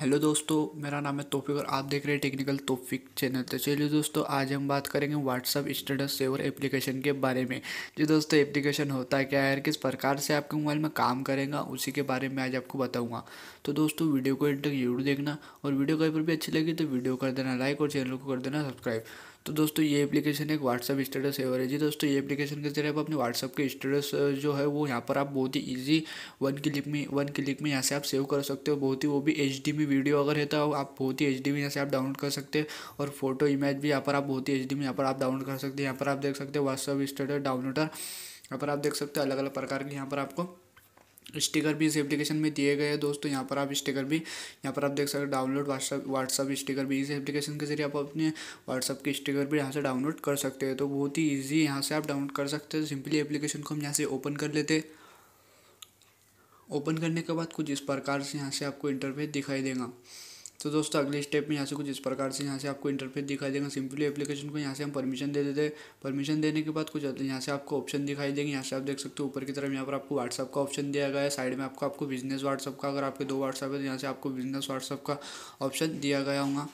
hello दोस्तों मेरा नाम है तोफिक और आप देख रहे हैं टेक्निकल तोफिक चैनल तो चलिए दोस्तों आज हम बात करेंगे व्हाट्सअप स्टेटस सेवर एप्लीकेशन के बारे में जी दोस्तों एप्लीकेशन होता है क्या है किस प्रकार से आपके मोबाइल में काम करेगा उसी के बारे में आज आपको बताऊंगा तो दोस्तों वीडियो को इंटर जरूर देखना और वीडियो कहीं पर भी अच्छी लगी तो वीडियो कर देना लाइक और चैनल को कर देना सब्सक्राइब तो दोस्तों ये एप्लीकेशन एक व्हाट्सअप स्टेटस सेवर है जी दोस्तों ये एप्लीकेशन के जरिए आप अपने व्हाट्सअप के स्टेटस जो है वो यहाँ पर आप बहुत ही ईजी वन क्लिक में वन क्लिक में यहाँ से आप सेव कर सकते हो बहुत ही वो भी एच में वीडियो अगर है तो आप बहुत ही एच में यहाँ से आप डाउनलोड कर सकते हैं और फोटो इमेज भी यहाँ पर आप बहुत ही एच में यहाँ पर आप डाउनलोड कर सकते हैं यहाँ पर आप देख सकते हो व्हाट्सअप स्टेटस डाउनलोडर यहाँ पर आप देख सकते हो अलग अलग प्रकार के यहाँ पर आपको स्टिकर भी इस एप्लीकेशन में दिए गए हैं दोस्तों यहाँ पर आप स्टिकर भी यहाँ पर आप देख सकते हो डाउनलोड व्हाट्सअप व्हाट्सअप स्टिकर भी इस एप्लीकेशन के जरिए आप अपने व्हाट्सअप के स्टिकर भी यहाँ से डाउनलोड कर सकते हैं तो बहुत ही ईजी यहाँ से आप डाउनलोड कर सकते हैं सिंपली एप्लीकेशन को हम यहाँ से ओपन कर लेते ओपन करने के बाद कुछ इस प्रकार से यहाँ से आपको इंटरव्यू दिखाई देगा तो दोस्तों अगले स्टेप में यहाँ से कुछ इस प्रकार से यहाँ से आपको इंटरफेस दिखाई देगा सिंपली एप्लीकेशन को यहाँ से हम परमिशन दे देते हैं परमिशन देने के बाद कुछ यहाँ से आपको ऑप्शन दिखाई देंगे यहाँ से आप देख सकते हो ऊपर की तरफ यहाँ पर आपको व्हाट्सअप का ऑप्शन दिया गया है साइड में आपको आपको बिजनेस व्हाट्सअप का अगर आपके दो व्हाट्सअप है तो यहाँ से आपको बिजनेस व्हाट्सअप का ऑप्शन दिया गया होगा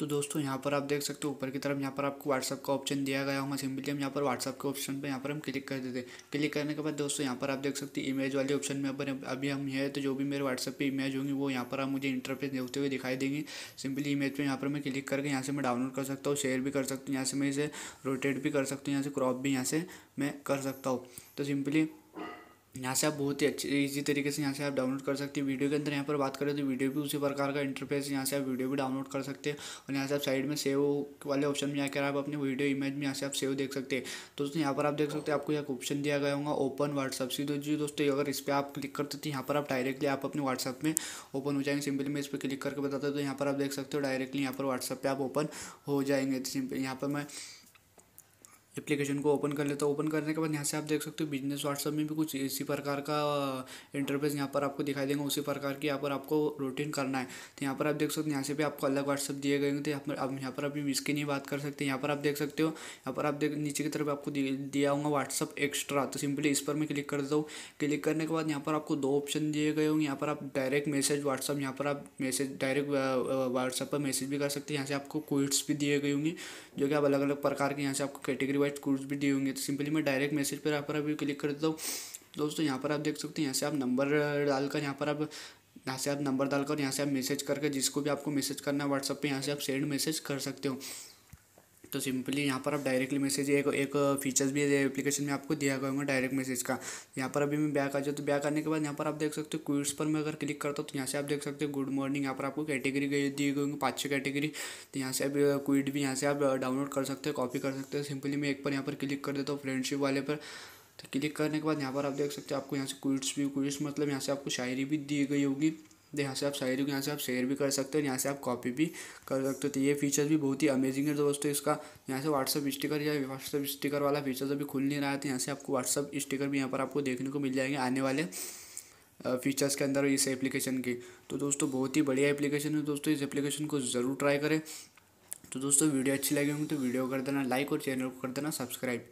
तो दोस्तों यहाँ पर आप देख सकते हो ऊपर की तरफ यहाँ पर आपको व्हाट्सअप का ऑप्शन दिया गया होगा सिंपली हम यहाँ पर व्हाट्सअप के ऑप्शन पे यहाँ पर हम क्लिक कर देते हैं क्लिक करने के बाद दोस्तों यहाँ पर आप देख सकते हैं इमेज वाले ऑप्शन में अभी हम हैं तो जो भी मेरे व्हाट्सअप पे इमेज होंगी वो यहाँ पर आप मुझे इंटरफेस देखते हुए दिखाई देंगे सिंपली इमेज पर यहाँ पर मैं क्लिक करके यहाँ से मैं डाउनलोड कर सकता हूँ शेयर भी कर सकता हूँ यहाँ से मैं इसे रोटेट भी कर सकता हूँ यहाँ से क्रॉप भी यहाँ से मैं कर सकता हूँ तो सिंपली यहाँ से आप बहुत ही अच्छे इजी तरीके से यहाँ से आप डाउनलोड कर सकते हैं वीडियो के अंदर यहाँ पर बात करें तो वीडियो भी उसी प्रकार का इंटरफेस यहाँ से आप वीडियो भी डाउनलोड कर सकते हैं और यहाँ से आप साइड में सेव वाले ऑप्शन में जाकर आप अपने वीडियो इमेज में यहाँ से आप सेव देख सकते हैं दोस्तों यहाँ पर आप देख सकते हैं आपको एक ऑप्शन दिया गया होगा ओपन व्हाट्सअप सीधे जी दोस्तों अगर इस पर आप क्लिक करते तो यहाँ पर आप डायरेक्टली आप अपने व्हाट्सअप में ओपन हो जाएंगे सिंपली मैं इस पर क्लिक करके बताता हूँ तो यहाँ पर आप देख सकते हो डायरेक्टली यहाँ पर व्हाट्सअप पर आप ओपन हो जाएंगे सिंपल यहाँ पर मैं एप्लीकेशन को ओपन कर लेता हूँ ओपन करने के बाद यहाँ से आप देख सकते हो बिजनेस व्हाट्सअप में भी कुछ इसी प्रकार का इंटरफेस यहाँ पर आपको दिखाई देगा उसी प्रकार की यहाँ पर आपको रूटीन करना है तो यहाँ पर आप देख सकते हो यहाँ से भी आपको अलग व्हाट्सअप दिए गए होंगे तो यहाँ पर आप यहाँ पर अभी इसकी नहीं बात कर सकते यहाँ पर आप देख सकते हो यहाँ पर आप देख नीचे की तरफ आपको दिया होगा व्हाट्सअप एक्स्ट्रा तो सिंपली इस पर मैं क्लिक कर हूँ क्लिक करने के बाद यहाँ पर आपको दो ऑप्शन दिए गए होंगे यहाँ पर आप डायरेक्ट मैसेज व्हाट्सअप यहाँ पर आप मैसेज डायरेक्ट व्हाट्सअप पर मैसेज भी कर सकते हैं यहाँ से आपको क्विट्स भी दिए गए होंगे जो कि आप अलग अलग प्रकार के यहाँ से आपको कैटेगरी डिवाइस कोड्स भी दिए होंगे तो सिंपली मैं डायरेक्ट मैसेज पर आप पर अभी क्लिक कर देता हूँ दोस्तों यहाँ पर आप देख सकते हैं यहाँ से आप नंबर डालकर यहाँ पर आप यहाँ से आप नंबर डालकर यहाँ से आप मैसेज करके जिसको भी आपको मैसेज करना है व्हाट्सअप पर यहाँ से आप सेंड मैसेज कर सकते हो तो सिंपली यहाँ पर आप डायरेक्टली मैसेज एक एक फीचर्स भी एप्लीकेशन में आपको दिया गया होगा डायरेक्ट मैसेज का यहाँ पर अभी मैं बैक आ जाऊँ तो बैक आने के बाद यहाँ पर आप देख सकते हो क्विट्स पर मैं अगर क्लिक करता हूँ तो यहाँ से आप देख सकते हो गुड मॉर्निंग यहाँ पर आपको कैटेगरी दी गई होंगी पाँच छः कैटेगरी तो यहाँ से अभी क्विट भी यहाँ से आप डाउनलोड कर सकते हो कॉपी कर सकते हो सिंपली मैं एक पर यहाँ पर क्लिक कर देता हूँ फ्रेंडशिप वाले पर तो क्लिक करने के बाद यहाँ पर आप देख सकते हो आपको यहाँ से क्विट्स भी क्विट्स मतलब यहाँ से आपको शायरी भी दी गई होगी तो यहाँ से आप शायरी को यहाँ से आप शेयर भी कर सकते हो यहाँ से आप कॉपी भी कर सकते हो तो ये फीचर भी बहुत ही अमेजिंग है दोस्तों इसका यहाँ से व्हाट्सअप स्टिकर या व्हाट्सअप स्टिकर वाला फीचर अभी खुल नहीं रहा है तो यहाँ से आपको व्हाट्सअप स्टिकर भी यहाँ पर आपको देखने को मिल जाएंगे आने वाले फीचर्स के अंदर इस एप्लीकेशन की तो दोस्तों बहुत ही बढ़िया एप्लीकेशन है दोस्तों इस एप्लीकेशन को ज़रूर ट्राई करें तो दोस्तों वीडियो अच्छी लगी होंगी तो वीडियो कर देना लाइक और चैनल को कर देना सब्सक्राइब